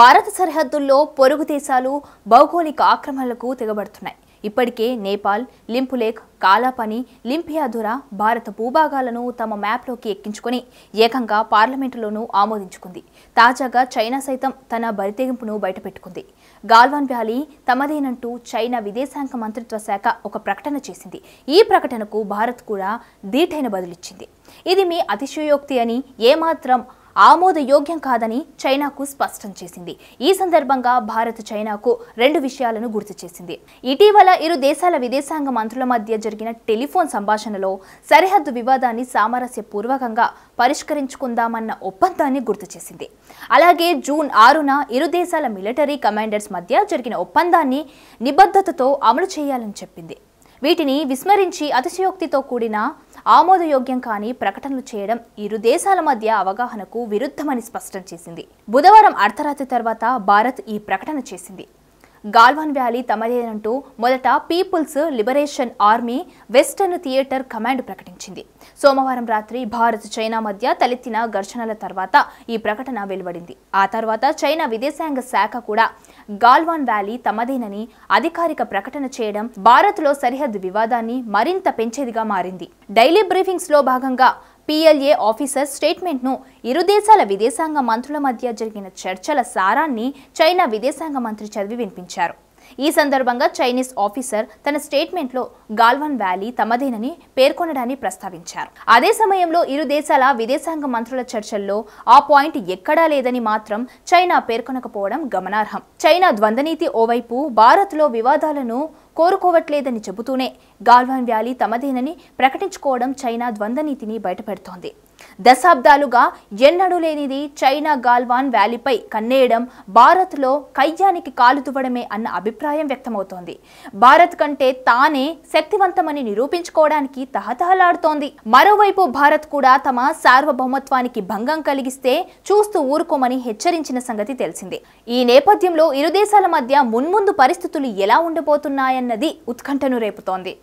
భారత సరిహద్దుల్లో పొరుగు దేశాలు భౌగోళిక ఆక్రమణలకు తెగబడుతున్నాయి ఇప్పటికే నేపాల్ లింపులేక్ కాలాపని లింపియాధుర భారత భూభాగాలను తమ మ్యాప్లోకి ఎక్కించుకుని ఏకంగా పార్లమెంటులోనూ ఆమోదించుకుంది తాజాగా చైనా సైతం తన బరితెగింపును బయటపెట్టుకుంది గాల్వాన్ వ్యాలీ తమదేనంటూ చైనా విదేశాంగ మంత్రిత్వ శాఖ ఒక ప్రకటన చేసింది ఈ ప్రకటనకు భారత్ కూడా దీటైన బదులిచ్చింది ఇది మీ అతిశయోక్తి అని ఏమాత్రం ఆమోదయోగ్యం కాదని చైనాకు స్పష్టం చేసింది ఈ సందర్భంగా భారత్ చైనాకు రెండు విషయాలను గుర్తు చేసింది ఇటీవల ఇరు దేశాల విదేశాంగ మంత్రుల మధ్య జరిగిన టెలిఫోన్ సంభాషణలో సరిహద్దు వివాదాన్ని సామరస్యపూర్వకంగా పరిష్కరించుకుందామన్న ఒప్పందాన్ని గుర్తు చేసింది అలాగే జూన్ ఆరున ఇరు దేశాల మిలిటరీ కమాండర్స్ మధ్య జరిగిన ఒప్పందాన్ని నిబద్ధతతో అమలు చేయాలని చెప్పింది వీటిని విస్మరించి అతిశయోక్తితో కూడిన ఆమోదయోగ్యం కాని ప్రకటనలు చేయడం ఇరు దేశాల మధ్య అవగాహనకు విరుద్ధమని స్పష్టం చేసింది బుధవారం అర్ధరాత్రి తర్వాత భారత్ ఈ ప్రకటన చేసింది గాల్వాన్ వ్యాలీ తమదేనంటూ మొదట People's Liberation Army Western Theatre Command ప్రకటించింది సోమవారం రాత్రి భారత్ చైనా మధ్య తలెత్తిన ఘర్షణల తర్వాత ఈ ప్రకటన వెలువడింది ఆ తర్వాత చైనా విదేశాంగ శాఖ కూడా గాల్వాన్ వ్యాలీ తమదేనని అధికారిక ప్రకటన చేయడం భారత్లో సరిహద్దు వివాదాన్ని మరింత పెంచేదిగా మారింది డైలీ బ్రీఫింగ్స్లో భాగంగా పిఎల్ఏ ఆఫీసర్ స్టేట్మెంట్ను ఇరు దేశాల విదేశాంగ మంత్రుల మధ్య జరిగిన చర్చల సారాన్ని చైనా విదేశాంగ మంత్రి చదివి వినిపించారు ఈ సందర్భంగా చైనీస్ ఆఫీసర్ తన స్టేట్మెంట్లో గాల్వన్ వ్యాలీ తమదేనని పేర్కొనడాన్ని ప్రస్తావించారు అదే సమయంలో ఇరు దేశాల విదేశాంగ మంత్రుల చర్చల్లో ఆ పాయింట్ ఎక్కడా లేదని మాత్రం చైనా పేర్కొనకపోవడం గమనార్హం చైనా ద్వంద్వనీతి ఓవైపు భారత్లో వివాదాలను కోరుకోవట్లేదని చెబుతూనే గాల్వాన్ వ్యాలీ తమదేనని ప్రకటించుకోవడం చైనా ద్వంద్వనీతిని బయటపెడుతోంది దశాబ్దాలుగా ఎన్నడూ లేనిది చైనా గాల్వాన్ వ్యాలీపై కన్నేయడం భారత్లో కయ్యానికి కాలు దువ్వడమే అన్న అభిప్రాయం వ్యక్తమవుతోంది భారత్ కంటే తానే శక్తివంతమని నిరూపించుకోవడానికి తహతహలాడుతోంది మరోవైపు భారత్ కూడా తమ సార్వభౌమత్వానికి భంగం కలిగిస్తే చూస్తూ ఊరుకోమని హెచ్చరించిన సంగతి తెలిసిందే ఈ నేపథ్యంలో ఇరు దేశాల మధ్య మున్ముందు పరిస్థితులు ఎలా ఉండబోతున్నాయన్నది ఉత్కంఠను రేపుతోంది